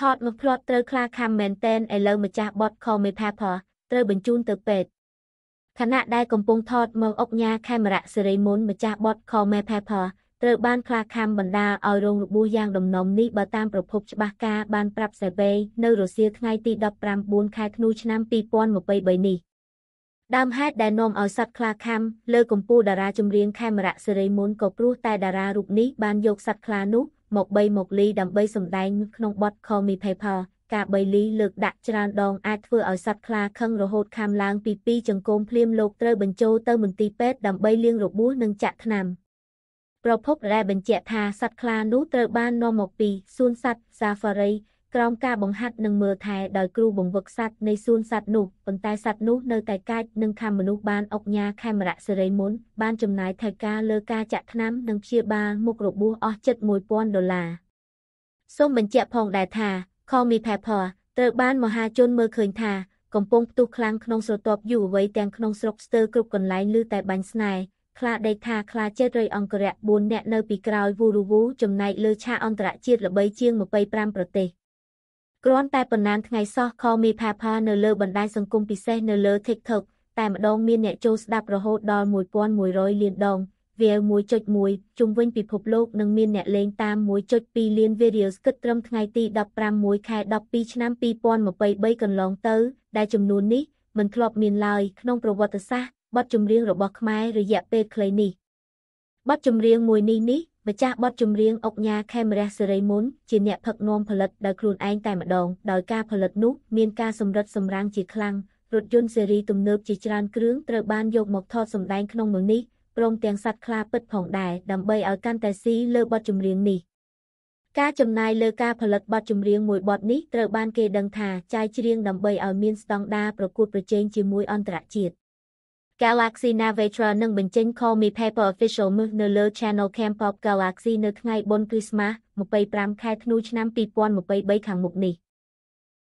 ថតមកផ្លត់ត្រូវខ្លាខាំមែនតែនឥឡូវម្ចាស់បតខមេផាផត្រូវបញ្ជូនទៅពេទ្យខណៈដែលកំពុងថតមកអុកញ៉ាខេមរៈសេរីមុនម្ចាស់បតខមេផាផត្រូវបានខ្លាខាំបណ្ដាលឲ្យរងរបួសយ៉ាងដំណំនេះបើតាមប្រភពច្បាស់ការបានប្រាប់សេវេនៅ រសៀលថ្ងៃទី19ខែធ្នូឆ្នាំ2023នេះដើមហេតុដែលនាំឲ្យសត្វខ្លាខាំលើកំពូលតារាចម្រៀងខេមរៈសេរីមុនក៏ព្រោះតែតារារូបនេះបានយកសត្វខ្លានោះមក3មកលីដើម្បីសម្ដែងក្នុងបទ Call Me PayPal ការ3លីលើកដាក់ច្រើនដងអាចធ្វើឲ្យសត្វខ្លាខឹងរហូតខាំឡើង ពី2ចង្កូមភ្លាមលោកត្រូវបញ្ចូលទៅមន្ទីរពេទ្យដើម្បីលាងរបួសនិងចាក់ថ្នាំប្រភពដែលបញ្ជាក់ថាសត្វខ្លានោះត្រូវបាននាំមកពីសួនសត្វ Safari ក្រោមការបង្ហាត់និងមើលថែដោយគ្រូបង្វឹកសត្វនៃសួនសត្វនោះប៉ុន្តែសត្វនោះនៅតែកាចនិងខាំមនុស្សបានអុកញ៉ាខេមរៈសេរីមុនបានចំណាយថែការលើការចាក់ថ្នាំនិងព្យាបាលមុខរបួសអស់ជិត1000ដុល្លារសូមបញ្ជាក់ផងដែរថា Call Me Pepper ត្រូវបានមហាជនមើលឃើញថា កំពុងផ្ទុះខ្លាំងក្នុងស្រទាប់យុវវ័យទាំងក្នុងស្រុកស្ទើរគ្រប់កន្លែងឬតែបាញ់ស្នេហ៍ខ្លាដេកថាខ្លាចេតរៃអង្គរៈ4អ្នកនៅពីក្រោយវូរូវូចំណែកលើឆាកអន្តរជាតិល្បីជាង25ប្រទេសគ្រាន់តែប៉ុណ្ណាថ្ងៃសោះ Call Me Papa នៅលើបណ្ដាញសង្គមពិសេសនៅលើ TikTok តែម្ដង មានអ្នកចូលស្ដាប់រហូតដល់1100លានដង view 1.1ជុំវិញពិភពលោកនិងមានអ្នកលេងតាម1.2លាន videos គិតត្រឹមថ្ងៃទី15ខែ12ឆ្នាំ2023កន្លងទៅ ដែលចំនួននេះមិនធ្លាប់មានឡើយក្នុងប្រវត្តិសាស្ត្របទចម្រៀងរបស់ខ្មែររយៈពេលខ្លីនេះបទចម្រៀងមួយនេះនេះម្ចាស់បទចម្រៀងអុកញ៉ាខេមរះសេរីមុនជាអ្នកផឹកនំផលិតដោយខ្លួនឯងតែម្ដងដោយការផលិតនោះមានការសម្រិតសម្រាំងជាខ្លាំងរថយន្តស៊េរីទំនើបជាច្រើនគ្រឿងត្រូវបានយកមកថតសម្ដែងក្នុងមួយនេះព្រមទាំងសัตว์ខ្លាពិតផងដែរដើម្បីឲ្យកាន់តែស៊ីលើបទចម្រៀងនេះការចំណាយលើការផលិតបទចម្រៀងមួយបទនេះត្រូវបានគេដឹងថាចាយច្រៀងដើម្បីឲ្យមានស្តង់ដារប្រកួតប្រជែងជាមួយអន្តរជាតិ Galaxy Navatrail នឹងបញ្ចេញ Call Me Paper Official Move នៅលើ Channel Camp Pop Galaxy នៅថ្ងៃបុណ្យគ្រីស្មាស់25ខែធ្នូឆ្នាំ2023ខាងមុខនេះ។